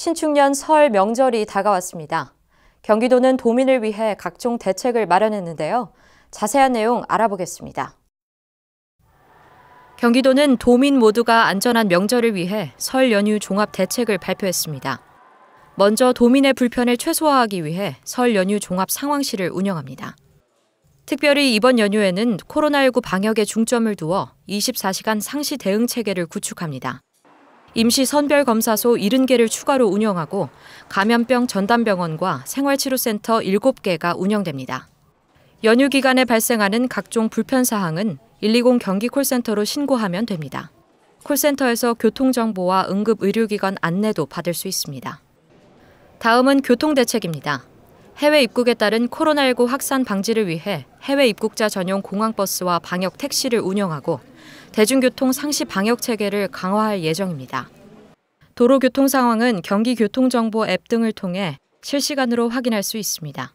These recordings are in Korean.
신축년 설 명절이 다가왔습니다. 경기도는 도민을 위해 각종 대책을 마련했는데요. 자세한 내용 알아보겠습니다. 경기도는 도민 모두가 안전한 명절을 위해 설 연휴 종합 대책을 발표했습니다. 먼저 도민의 불편을 최소화하기 위해 설 연휴 종합 상황실을 운영합니다. 특별히 이번 연휴에는 코로나19 방역에 중점을 두어 24시간 상시 대응 체계를 구축합니다. 임시 선별검사소 70개를 추가로 운영하고 감염병 전담병원과 생활치료센터 7개가 운영됩니다. 연휴 기간에 발생하는 각종 불편사항은 120 경기 콜센터로 신고하면 됩니다. 콜센터에서 교통정보와 응급의료기관 안내도 받을 수 있습니다. 다음은 교통대책입니다. 해외 입국에 따른 코로나19 확산 방지를 위해 해외 입국자 전용 공항버스와 방역 택시를 운영하고 대중교통 상시 방역 체계를 강화할 예정입니다. 도로교통 상황은 경기교통정보 앱 등을 통해 실시간으로 확인할 수 있습니다.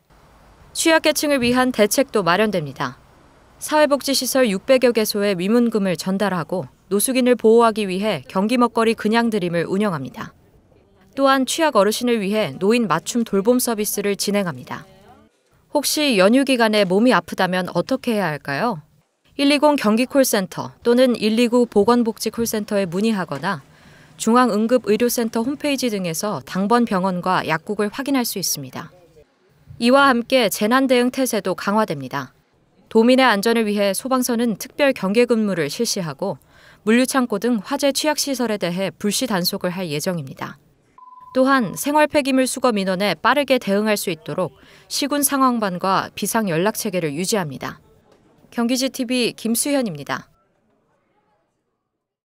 취약계층을 위한 대책도 마련됩니다. 사회복지시설 600여 개소에 위문금을 전달하고 노숙인을 보호하기 위해 경기 먹거리 그냥 드림을 운영합니다. 또한 취약 어르신을 위해 노인 맞춤 돌봄 서비스를 진행합니다. 혹시 연휴 기간에 몸이 아프다면 어떻게 해야 할까요? 120 경기콜센터 또는 129 보건복지 콜센터에 문의하거나 중앙응급의료센터 홈페이지 등에서 당번 병원과 약국을 확인할 수 있습니다. 이와 함께 재난대응 태세도 강화됩니다. 도민의 안전을 위해 소방서는 특별 경계 근무를 실시하고 물류창고 등 화재 취약시설에 대해 불시 단속을 할 예정입니다. 또한 생활 폐기물 수거 민원에 빠르게 대응할 수 있도록 시군 상황반과 비상 연락 체계를 유지합니다. 경기지 TV 김수현입니다.